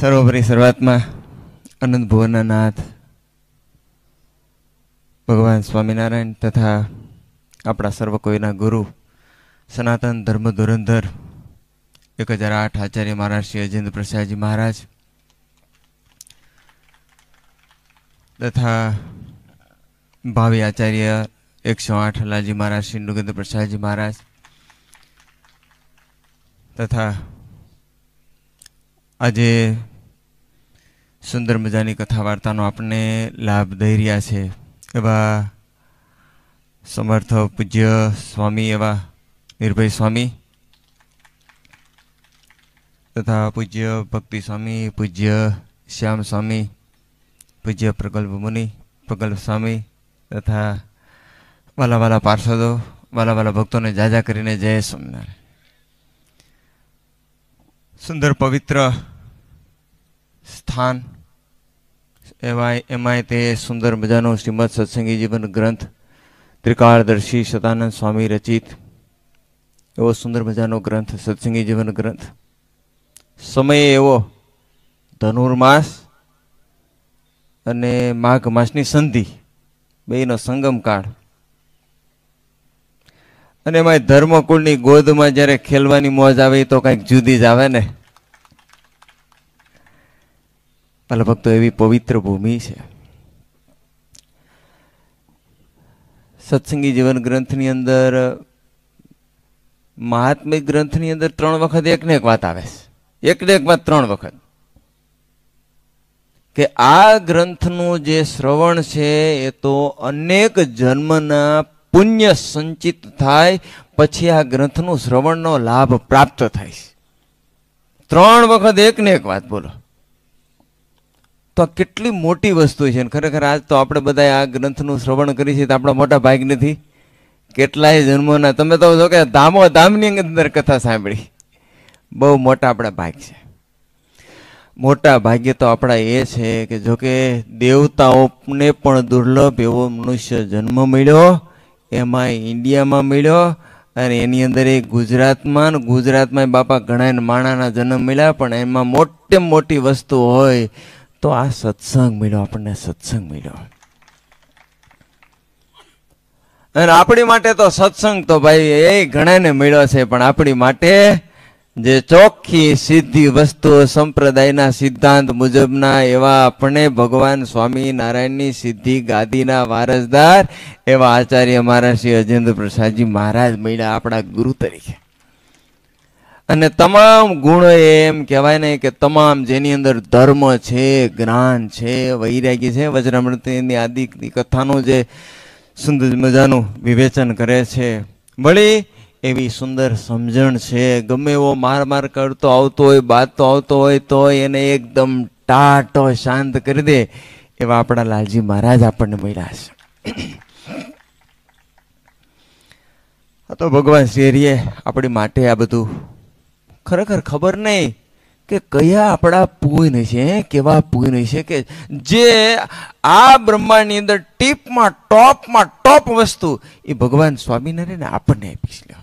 સર્વોપરી શરૂઆતમાં અનંત ભુવનના ભગવાન સ્વામિનારાયણ તથા આપણા સર્વ કોઈના ગુરુ સનાતન ધર્મ ધુરંધર એક હજાર આઠ આચાર્ય મહારાજ શ્રી અજેન્દ્ર પ્રસાદજી મહારાજ તથા ભાવિ આચાર્ય એકસો આઠ લાલજી મહારાજ શ્રી નુગેન્દ્ર પ્રસાદજી મહારાજ તથા આજે સુંદર મજાની કથા વાર્તાનો આપણને લાભ દઈ રહ્યા છે એવા સમર્થ પૂજ્ય સ્વામી એવા નિર્ભય સ્વામી તથા પૂજ્ય ભક્તિ સ્વામી પૂજ્ય શ્યામ સ્વામી પૂજ્ય પ્રગલ્ભ મુનિ પ્રગલ્ભ સ્વામી તથા વાલા વાલા પાર્ષદો વાલા વાલા ભક્તોને જાજા કરીને જય સ્વામિનારાયણ સુંદર પવિત્ર સ્થાન એમાં એમાંય તે સુંદર મજાનો શ્રીમદ સત્સંગી જીવન ગ્રંથ ત્રિકાળદર્શી સદાનંદ સ્વામી રચિત એવો સુંદર મજાનો ગ્રંથ સત્સંગી જીવન ગ્રંથ સમયે એવો ધનુર્માસ અને માઘ માસની સંધિ બેનો સંગમકાળ અને એમાં ધર્મકુળની ગોદમાં જ્યારે ખેલવાની મોજ આવે તો કંઈક જુદી જ આવે ને પહેલા ભક્તો એવી પવિત્ર ભૂમિ છે સત્સંગી જીવન ગ્રંથની અંદર મહાત્મિક ગ્રંથની અંદર ત્રણ વખત એકને એક વાત આવે છે એકને એક વાત ત્રણ વખત કે આ ગ્રંથનું જે શ્રવણ છે એ તો અનેક જન્મના પુણ્ય સંચિત થાય પછી આ ગ્રંથનું શ્રવણનો લાભ પ્રાપ્ત થાય છે ત્રણ વખત એકને એક વાત બોલો તો આ કેટલી મોટી વસ્તુ છે ખરેખર આજ તો આપણે બધા આ ગ્રંથનું શ્રવણ કરી છે તો આપણા મોટા ભાગ નથી કેટલાય જન્મોના તમે તો જો કે ધામો ધામની અંદર કથા સાંભળી બહુ મોટા આપણા ભાગ છે મોટા ભાગ્ય તો આપણા એ છે કે જો કે દેવતાઓને પણ દુર્લભ એવો મનુષ્ય જન્મ મળ્યો એમાં ઇન્ડિયામાં મળ્યો અને એની અંદર એ ગુજરાતમાં ગુજરાતમાં બાપા ઘણા માણાના જન્મ મળ્યા પણ એમાં મોટે મોટી વસ્તુ હોય તો આ સત્સંગ મળ્યો આપણને સત્સંગ મળ્યો અને આપણી માટે તો સત્સંગ તો ભાઈ એ ઘણાને મળ્યો છે પણ આપણી માટે જે ચોખ્ખી સીધી વસ્તુ સંપ્રદાયના સિદ્ધાંત મુજબના એવા આપણે ભગવાન સ્વામી નારાયણની સિદ્ધિ ગાદીના વારસદાર એવા આચાર્ય મહારાજ શ્રી અજેન્દ્ર પ્રસાદજી મહારાજ મળ્યા આપણા ગુરુ તરીકે અને તમામ ગુણો એમ કહેવાય ને કે તમામ જેની અંદર ધર્મ છે જ્ઞાન છે વૈરાગી છે વજ્રામૃતિની આદિ કથાનું જે સુંદર મજાનું વિવેચન કરે છે વળી એવી સુંદર સમજણ છે ગમે એવો માર માર કરતો આવતો હોય બાતો આવતો હોય તો એને એકદમ ટાટો શાંત કરી દે એવા આપણા લાલજી મહારાજ આપણને મળ્યા છે તો ભગવાન શ્રી શેરીએ આપણી માટે આ બધું ખરેખર ખબર નહીં કે કયા આપણા પૂર્ણ છે કેવા પૂર્ણ છે કે જે આ બ્રહ્માંડની અંદર ટીપમાં ટોપમાં ટોપ વસ્તુ એ ભગવાન સ્વામિનારાયણ આપણને આપી છે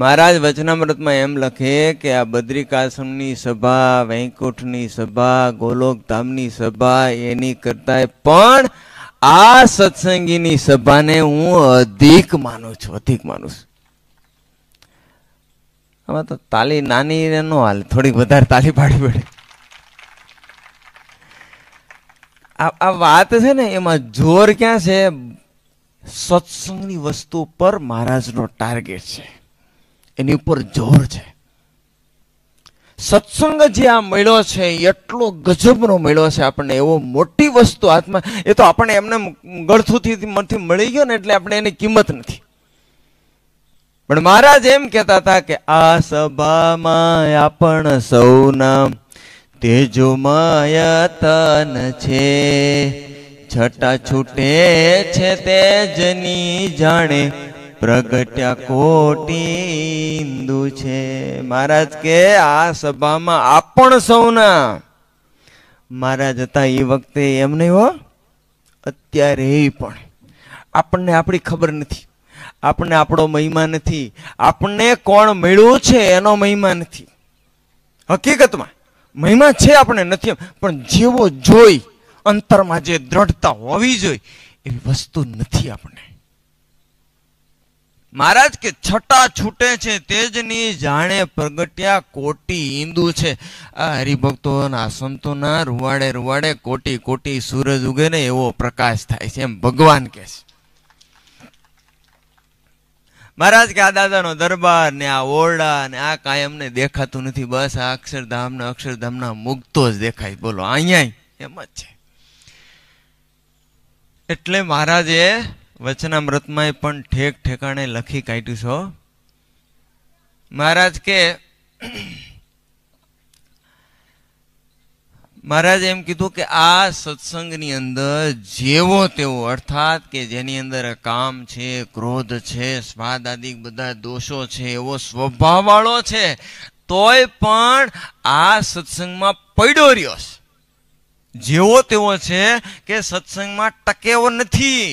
મહારાજ વચનામૃતમાં એમ લખે કે આ બદ્રિકાશ્રમની સભા વૈકુંઠની સભા ગોલોકધામની સભા એની કરતા પણ આ સત્સંગીની સભાને હું અધિક માનું છું અધિક માનું છું આમાં તો તાલી નાની નો હાલ થોડીક વધારે તાલી પાડવી પડે આ વાત છે ને એમાં જોર ક્યાં છે સત્સંગની વસ્તુ પર મહારાજનો ટાર્ગેટ છે એની ઉપર જોર છે સત્સંગ જે આ મેળો છે એટલો ગજબનો મેળો છે આપણને એવો મોટી વસ્તુ હાથમાં એ તો આપણે એમને ગળથુથી મનથી મળી ગયો ને એટલે આપણે એની કિંમત નથી પણ મહારાજ એમ કહેતા હતા કે આ સભામાં આપણ સૌના તેજોમય તન છે છટા છૂટે છે તેજની જાણે પ્રગટ્યા કોટી ઇન્દુ છે મહારાજ કે આ સભામાં આપણ સૌના મહારાજ હતા એ વખતે એમ નહીં હો અત્યારે પણ આપણને આપણી ખબર નથી આપણને આપણો મહિમા નથી આપણને કોણ મળ્યું છે એનો મહિમા નથી હકીકતમાં મહિમા છે આપણે નથી પણ જેવો જોઈ અંતરમાં જે દ્રઢતા હોવી જોઈએ એવી વસ્તુ નથી આપણે મહારાજ કે છટા છૂટે છે તેજની જાણે પ્રગટ્યા કોટી હિન્દુ છે આ હરિભક્તોના સંતોના રૂવાડે રૂવાડે કોટી કોટી સૂરજ ઉગે ને એવો પ્રકાશ થાય છે એમ ભગવાન કહે છે મહારાજ કે આ દાદાનો દરબાર ને આ ઓરડા ને આ કાંઈ અમને દેખાતું નથી બસ આ અક્ષરધામ અક્ષરધામના અક્ષરધામના મુક્તો જ દેખાય બોલો અહીંયા એમ જ છે એટલે મહારાજે વચનામૃતમાં પણ ઠેક ઠેકાણે લખી કાઢ્યું છો મહારાજ કે મહારાજ એમ કીધું કે આ સત્સંગની અંદર જેવો તેવો અર્થાત કે જેની અંદર કામ છે ક્રોધ છે સ્વાદ આદિ બધા દોષો છે એવો સ્વભાવવાળો છે તોય પણ આ સત્સંગમાં પડ્યો રહ્યો છે જેવો તેવો છે કે સત્સંગમાં ટકેવો નથી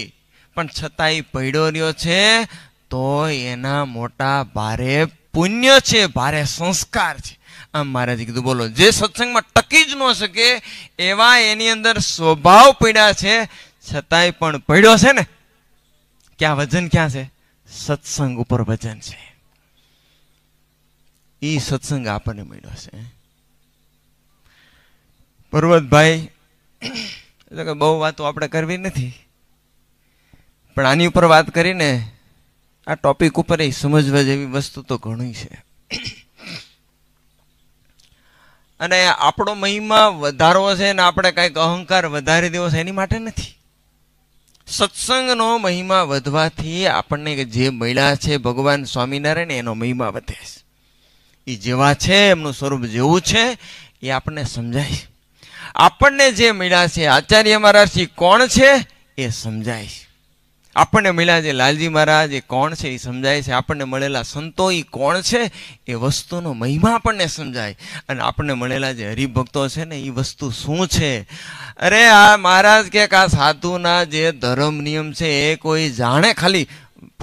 પણ છતાંય પડ્યો રહ્યો છે તો એના મોટા ભારે પુણ્ય છે ભારે સંસ્કાર છે આમ મહારાજે કીધું બોલો જે સત્સંગમાં ટકી જ ન શકે એવા એની અંદર સ્વભાવ પીડ્યા છે છતાંય પણ પડ્યો છે ને ક્યાં વજન ક્યાં છે સત્સંગ ઉપર વજન છે એ સત્સંગ આપણને મળ્યો છે પર્વતભાઈ એટલે કે બહુ વાતો આપણે કરવી નથી પણ આની ઉપર વાત કરીને આ ટોપિક ઉપર એ સમજવા જેવી વસ્તુ તો ઘણી છે અને આપણો મહિમા વધારવો છે ને આપણે કંઈક અહંકાર વધારી દેવો છે એની માટે નથી સત્સંગનો મહિમા વધવાથી આપણને જે મહિલા છે ભગવાન સ્વામિનારાયણ એનો મહિમા વધે છે એ જેવા છે એમનું સ્વરૂપ જેવું છે એ આપણને સમજાય આપણને જે મહિલા છે આચાર્ય મહારાજ કોણ છે એ સમજાય છે આપણને મળ્યા જે લાલજી મહારાજ એ કોણ છે એ સમજાય છે આપણને મળેલા સંતો એ કોણ છે એ વસ્તુનો મહિમા આપણને સમજાય અને આપણને મળેલા જે હરિભક્તો છે ને એ વસ્તુ શું છે અરે આ મહારાજ કે આ સાધુના જે ધર્મ નિયમ છે એ કોઈ જાણે ખાલી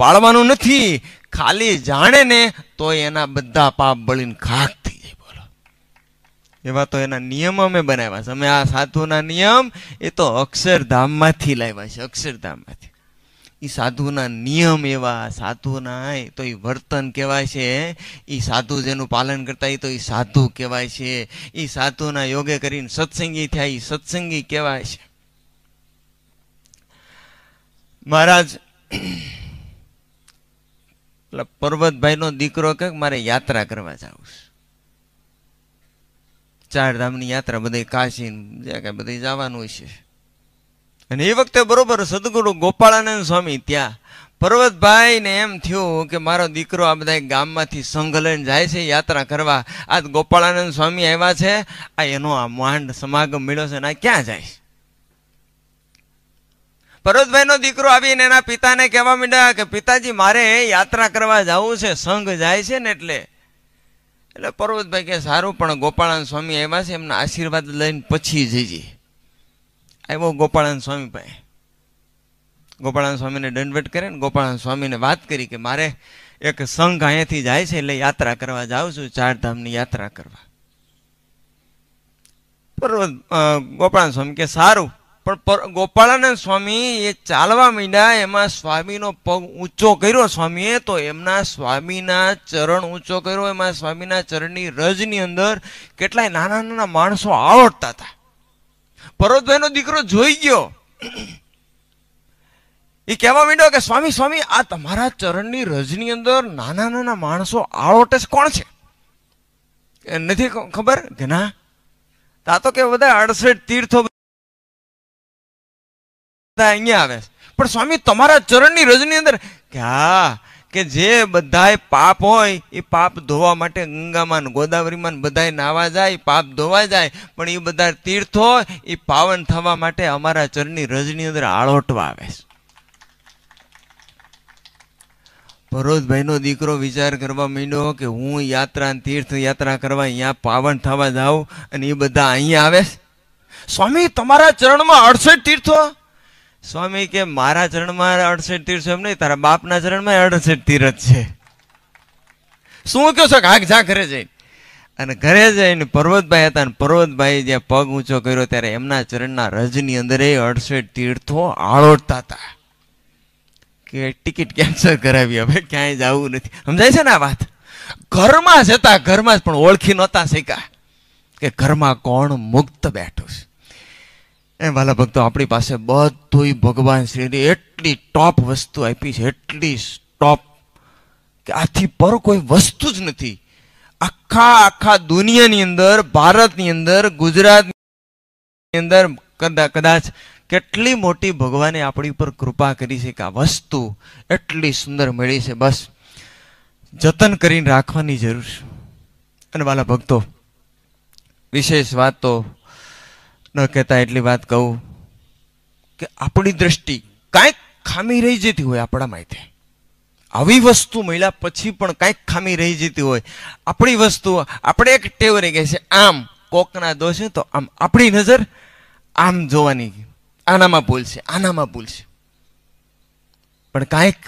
પાળવાનું નથી ખાલી જાણે ને તો એના બધા પાપ બળીને ખાક થઈ જાય બોલો એવા તો એના નિયમ અમે બનાવ્યા છે અમે આ સાધુના નિયમ એ તો અક્ષરધામમાંથી લાવ્યા છે અક્ષરધામમાંથી એ સાધુના નિયમ એવા સાધુના તો એ વર્તન કહેવાય છે એ સાધુ જેનું પાલન કરતા એ તો એ સાધુ કહેવાય છે એ સાધુના યોગે કરીને સત્સંગી થયા એ સત્સંગી કહેવાય છે મહારાજ પર્વતભાઈનો દીકરો કે મારે યાત્રા કરવા જવું છે ચારધામની યાત્રા બધે કાશી જ્યાં કે બધે જવાનું હોય છે અને એ વખતે બરોબર સદગુરુ ગોપાળાનંદ સ્વામી ત્યાં પર્વતભાઈને એમ થયું કે મારો દીકરો આ બધા ગામમાંથી સંઘ લઈને જાય છે યાત્રા કરવા આ ગોપાળાનંદ સ્વામી આવ્યા છે આ એનો આ માંડ સમાગમ મળ્યો છે આ ક્યાં જાય પર્વતભાઈનો દીકરો આવીને એના પિતાને કહેવા માંડ્યા કે પિતાજી મારે યાત્રા કરવા જવું છે સંઘ જાય છે ને એટલે એટલે પર્વતભાઈ કે સારું પણ ગોપાળાનંદ સ્વામી આવ્યા છે એમના આશીર્વાદ લઈને પછી જઈએ આવ્યો ગોપાળાન સ્વામી પાસે ગોપાળાન સ્વામીને દંડવટ કરે ને ગોપાળાન સ્વામીને વાત કરી કે મારે એક સંઘ અહીંયાથી જાય છે એટલે યાત્રા કરવા જાઉં છું ચારધામની યાત્રા કરવા પર્વત ગોપાળાન સ્વામી કે સારું પણ ગોપાળાનંદ સ્વામી એ ચાલવા માંડ્યા એમાં સ્વામીનો પગ ઊંચો કર્યો સ્વામીએ તો એમના સ્વામીના ચરણ ઊંચો કર્યો એમાં સ્વામીના ચરણની રજની અંદર કેટલાય નાના નાના માણસો આવડતા હતા પરોતભાઈનો દીકરો જોઈ ગયો એ કહેવા માંડ્યો કે સ્વામી સ્વામી આ તમારા ચરણની રજની અંદર નાના નાના માણસો આળોટસ કોણ છે નથી ખબર કે ના તા તો કે બધા અડસઠ તીર્થો બધા અહીંયા આવે પણ સ્વામી તમારા ચરણની રજની અંદર કે હા કે જે બધાય પાપ હોય એ પાપ ધોવા માટે ગંગામાં ગોદાવરીમાં બધાય નાવા જાય પાપ ધોવા જાય પણ એ બધા તીર્થો એ પાવન થવા માટે અમારા ચરણની રજની અંદર આળોટવા આવે છે ભરોજભાઈનો દીકરો વિચાર કરવા માંડ્યો કે હું યાત્રા તીર્થ યાત્રા કરવા અહીંયા પાવન થવા જાઉં અને એ બધા અહીંયા આવે સ્વામી તમારા ચરણમાં અડસઠ તીર્થો સ્વામી કે મારા ચરણમાં અડસઠ તીર્થ એમ નહીં તારા બાપના ચરણમાં અડસઠ તીર્થ છે શું કહો છો હાક જા ઘરે જઈને અને ઘરે જઈને પર્વતભાઈ હતા અને પર્વતભાઈ જ્યાં પગ ઊંચો કર્યો ત્યારે એમના ચરણના રજની અંદર એ અડસઠ તીર્થો આળોટતા હતા કે ટિકિટ કેન્સલ કરાવી હવે ક્યાંય જવું નથી સમજાય છે ને આ વાત ઘરમાં જ હતા ઘરમાં જ પણ ઓળખી નહોતા શીખા કે ઘરમાં કોણ મુક્ત બેઠું છે એ વાલા ભક્તો આપણી પાસે બધું ભગવાન શ્રીની એટલી ટોપ વસ્તુ આપી છે એટલી ટોપ કે આથી પર કોઈ વસ્તુ જ નથી આખા આખા દુનિયાની અંદર ભારતની અંદર ગુજરાતની અંદર કદાચ કેટલી મોટી ભગવાને આપણી ઉપર કૃપા કરી છે કે આ વસ્તુ એટલી સુંદર મળી છે બસ જતન કરીને રાખવાની જરૂર છે અને વાલા ભક્તો વિશેષ વાત તો ન કહેતા એટલી વાત કહું કે આપણી દ્રષ્ટિ કાંઈક ખામી રહી જતી હોય આપણા માહિતી આવી વસ્તુ મળ્યા પછી પણ કાંઈક ખામી રહી જતી હોય આપણી વસ્તુ આપણે એક ટેવ રહી ગઈ છે આમ કોકના દોષે તો આમ આપણી નજર આમ જોવાની આનામાં ભૂલ છે આનામાં ભૂલ છે પણ કાંઈક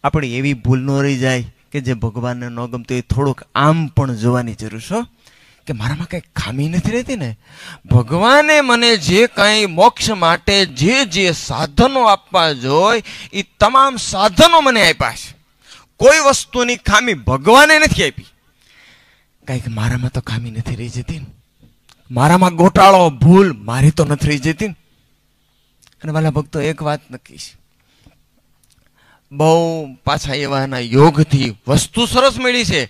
આપણી એવી ભૂલ ન રહી જાય કે જે ભગવાનને ન ગમતું હોય થોડુંક આમ પણ જોવાની જરૂર છે કે મારામાં કંઈ ખામી નથી રહેતી ને ભગવાને મને જે કંઈ મોક્ષ માટે જે જે સાધનો આપવા જોઈ એ તમામ સાધનો મને આપ્યા છે કોઈ વસ્તુની ખામી ભગવાને નથી આપી કંઈક મારામાં તો ખામી નથી રહી જતી ને મારામાં ગોટાળો ભૂલ મારી તો નથી રહી જતી અને વાલા ભક્તો એક વાત નક્કી છે બહુ પાછા એવાના યોગથી વસ્તુ સરસ મળી છે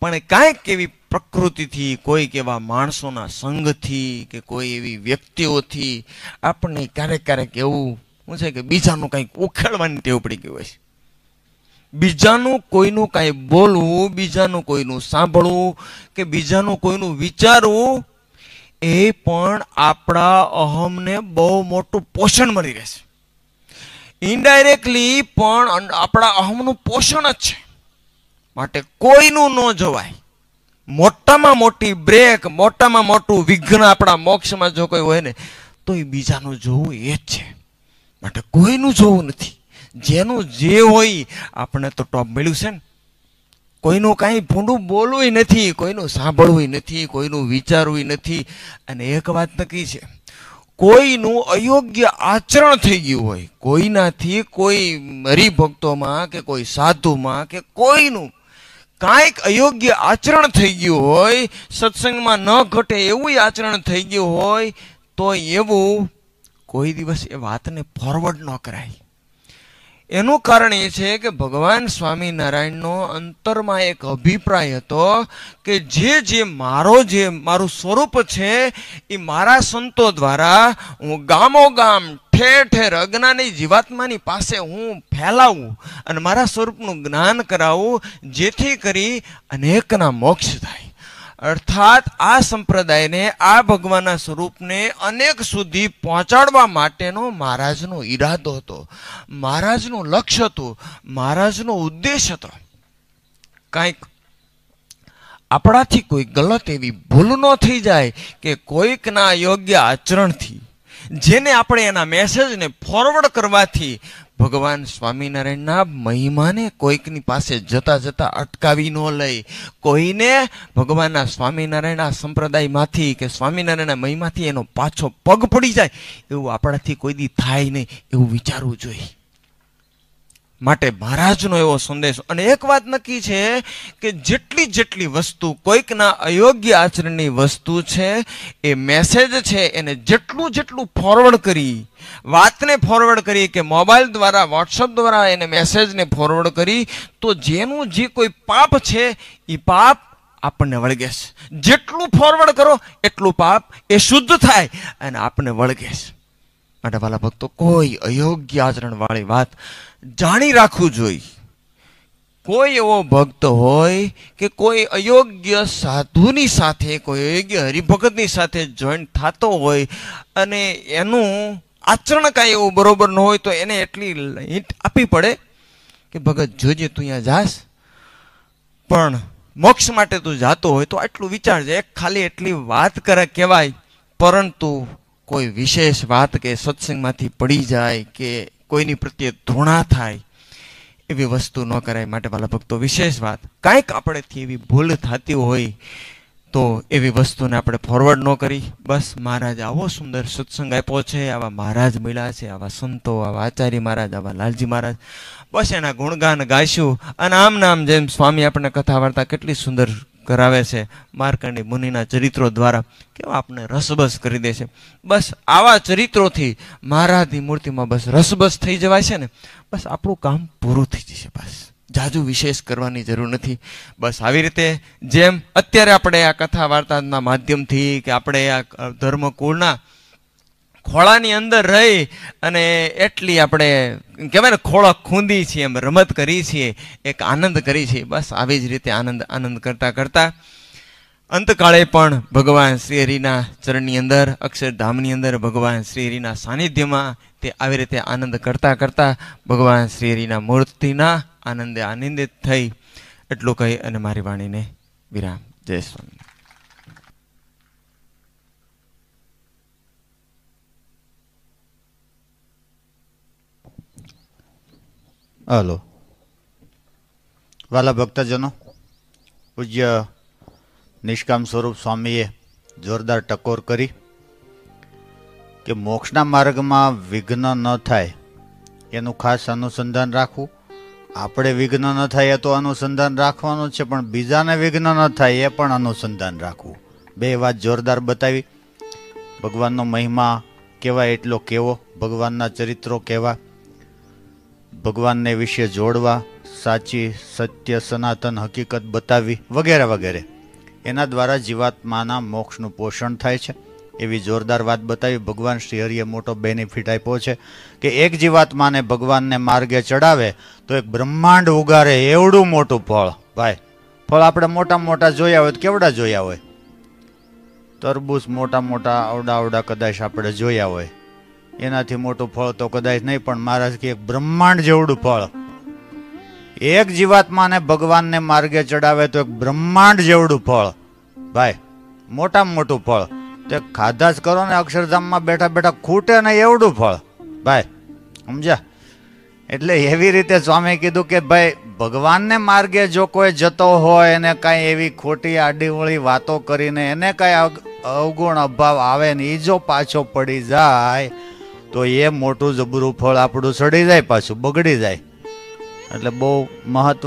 પણ કાંઈક એવી પ્રકૃતિથી કોઈક એવા માણસોના સંઘથી કે કોઈ એવી વ્યક્તિઓથી આપણને ક્યારેક ક્યારેક એવું શું છે કે બીજાનું કંઈક ઉખેડવાની ટેવ પડી ગયું હોય છે બીજાનું કોઈનું કાંઈ બોલવું બીજાનું કોઈનું સાંભળવું કે બીજાનું કોઈનું વિચારવું એ પણ આપણા અહમને બહુ મોટું પોષણ મળી રહેશે ઇનડાયરેક્ટલી પણ આપણા અહમનું પોષણ જ છે માટે કોઈનું ન જવાય મોટામાં મોટી બ્રેક મોટામાં મોટું વિઘ્ન આપણા મોક્ષમાં જો કોઈ હોય ને તો એ બીજાનું જોવું એ જ છે માટે કોઈનું જોવું નથી જેનું જે હોય આપણે તો ટોપ મળ્યું છે ને કોઈનું કાંઈ ભૂંડું બોલવું નથી કોઈનું સાંભળવું નથી કોઈનું વિચારવું નથી અને એક વાત નક્કી છે કોઈનું અયોગ્ય આચરણ થઈ ગયું હોય કોઈનાથી કોઈ હરિભક્તોમાં કે કોઈ સાધુમાં કે કોઈનું કાંઈક અયોગ્ય આચરણ થઈ ગયું હોય સત્સંગમાં ન ઘટે એવું આચરણ થઈ ગયું હોય તો એવું કોઈ દિવસ એ વાતને ફોરવર્ડ ન કરાય એનું કારણ એ છે કે ભગવાન સ્વામિનારાયણનો અંતરમાં એક અભિપ્રાય હતો કે જે જે મારો જે મારું સ્વરૂપ છે એ મારા સંતો દ્વારા હું ગામો ગામ ઠેર ઠેર અજ્ઞાની જીવાત્માની પાસે હું ફેલાવું અને મારા સ્વરૂપનું જ્ઞાન કરાવું જેથી કરી અનેકના મોક્ષ થાય અર્થાત આ સંપ્રદાયને આ ભગવાનના સ્વરૂપને અનેક સુધી પહોંચાડવા માટેનો મહારાજનો ઈરાદો હતો મહારાજનું લક્ષ્ય હતું મહારાજનો ઉદ્દેશ હતો કાંઈક આપણાથી કોઈ ગલત એવી ભૂલ ન થઈ જાય કે કોઈકના યોગ્ય આચરણથી જેને આપણે એના મેસેજને ફોરવર્ડ કરવાથી ભગવાન સ્વામિનારાયણના મહિમાને કોઈકની પાસે જતા જતા અટકાવી ન લઈ કોઈને ભગવાનના સ્વામિનારાયણના સંપ્રદાયમાંથી કે સ્વામિનારાયણના મહિમાથી એનો પાછો પગ પડી જાય એવું આપણાથી કોઈ દી થાય નહીં એવું વિચારવું જોઈએ માટે મહારાજનો એવો સંદેશ અને એક વાત નક્કી છે કે જેટલી જેટલી વસ્તુ કોઈકના અયોગ્ય આચરણની વસ્તુ છે એ મેસેજ છે એને જેટલું જેટલું ફોરવર્ડ કરી વાતને ફોરવર્ડ કરી કે મોબાઈલ દ્વારા વોટ્સઅપ દ્વારા એને મેસેજને ફોરવર્ડ કરી તો જેનું જે કોઈ પાપ છે એ પાપ આપણને વળગેશ જેટલું ફોરવર્ડ કરો એટલું પાપ એ શુદ્ધ થાય અને આપણને વળગેશ માટે વાલા ભક્તો કોઈ અયોગ્ય આચરણવાળી વાત જાણી રાખવું જોઈએ કોઈ એવો ભક્ત હોય કે કોઈ અયોગ્ય સાધુની સાથે કોઈ અયોગ્ય હરિભગતની સાથે જોઈન થતો હોય અને એનું આચરણ કાંઈ એવું બરોબર ન હોય તો એને એટલી હિટ આપવી પડે કે ભગત જોજે તું અહીંયા જાસ પણ મોક્ષ માટે તું જાતો હોય તો આટલું વિચારજે ખાલી એટલી વાત કરે કહેવાય પરંતુ કોઈ વિશેષ વાત કે સત્સંગમાંથી પડી જાય કે કોઈની પ્રત્યે ધૂણા થાય એવી વસ્તુ ન કરાય માટે વાલા ભક્તો વિશેષ વાત કાંઈક આપણેથી એવી ભૂલ થતી હોય તો એવી વસ્તુને આપણે ફોરવર્ડ ન કરી બસ મહારાજ આવો સુંદર સત્સંગ આપ્યો છે આવા મહારાજ મળ્યા છે આવા સંતો આવા આચાર્ય મહારાજ આવા લાલજી મહારાજ બસ એના ગુણગાન ગાઈશું અને આમ નામ જેમ સ્વામી આપણને કથા વાર્તા કેટલી સુંદર કરાવે છે માર્કંડી મુનિના ચરિત્રો દ્વારા કેવા આપણે રસબસ કરી દે છે બસ આવા ચરિત્રોથી મહારાજની મૂર્તિમાં બસ રસબસ થઈ જવાય છે ને બસ આપણું કામ પૂરું થઈ જશે બસ જાજુ વિશેષ કરવાની જરૂર નથી બસ આવી રીતે જેમ અત્યારે આપણે આ કથા વાર્તાના માધ્યમથી કે આપણે આ ધર્મકુળના ખોળાની અંદર રહી અને એટલી આપણે કહેવાય ને ખોળો ખૂંદી છીએ એમ રમત કરી છીએ એક આનંદ કરી છીએ બસ આવી જ રીતે આનંદ આનંદ કરતાં કરતાં અંતકાળે પણ ભગવાન શ્રી હરિના ચરણની અંદર અક્ષરધામની અંદર ભગવાન શ્રી હરિના સાનિધ્યમાં તે આવી રીતે આનંદ કરતાં કરતાં ભગવાન શ્રી હરિના મૂર્તિના આનંદે આનંદિત થઈ એટલું કહી અને મારી વાણીને વિરામ જય સ્વામી હલો વાલા ભક્તજનો પૂજ્ય નિષ્કામ સ્વરૂપ સ્વામીએ જોરદાર ટકોર કરી કે મોક્ષના માર્ગમાં વિઘ્ન ન થાય એનું ખાસ અનુસંધાન રાખવું આપણે વિઘ્ન ન થાય એ તો અનુસંધાન રાખવાનું છે પણ બીજાને વિઘ્ન ન થાય એ પણ અનુસંધાન રાખવું બે વાત જોરદાર બતાવી ભગવાનનો મહિમા કેવા એટલો કેવો ભગવાનના ચરિત્રો કેવા ભગવાનને વિશે જોડવા સાચી સત્ય સનાતન હકીકત બતાવવી વગેરે વગેરે એના દ્વારા જીવાત્માના મોક્ષનું પોષણ થાય છે એવી જોરદાર વાત બતાવી ભગવાન શ્રી હરિએ મોટો બેનિફિટ આપ્યો છે કે એક જીવાત્માને ભગવાનને માર્ગે ચડાવે તો એક બ્રહ્માંડ ઉગારે એવડું મોટું ફળ ભાઈ ફળ આપણે મોટા મોટા જોયા હોય તો કેવડા જોયા હોય તરબૂચ મોટા મોટા આવડા આવડા કદાચ આપણે જોયા હોય એનાથી મોટું ફળ તો કદાચ નહીં પણ મહારાજ કે એક બ્રહ્માંડ જેવડું ફળ એક જીવાત્માને ભગવાનને માર્ગે ચડાવે તો એક બ્રહ્માંડ જેવડું ફળ ભાઈ મોટામાં મોટું ફળ તે ખાધા જ કરો ને અક્ષરધામમાં બેઠા બેઠા ખૂટે ને એવડું ફળ ભાઈ સમજ્યા એટલે એવી રીતે સ્વામી કીધું કે ભાઈ ભગવાનને માર્ગે જો કોઈ જતો હોય એને કાંઈ એવી ખોટી આડીવળી વાતો કરીને એને કાંઈ અવગુણ અભાવ આવે ને એ જો પાછો પડી જાય તો એ મોટું જબરું ફળ આપણું સડી જાય પાછું બગડી જાય એટલે બહુ મહત્વ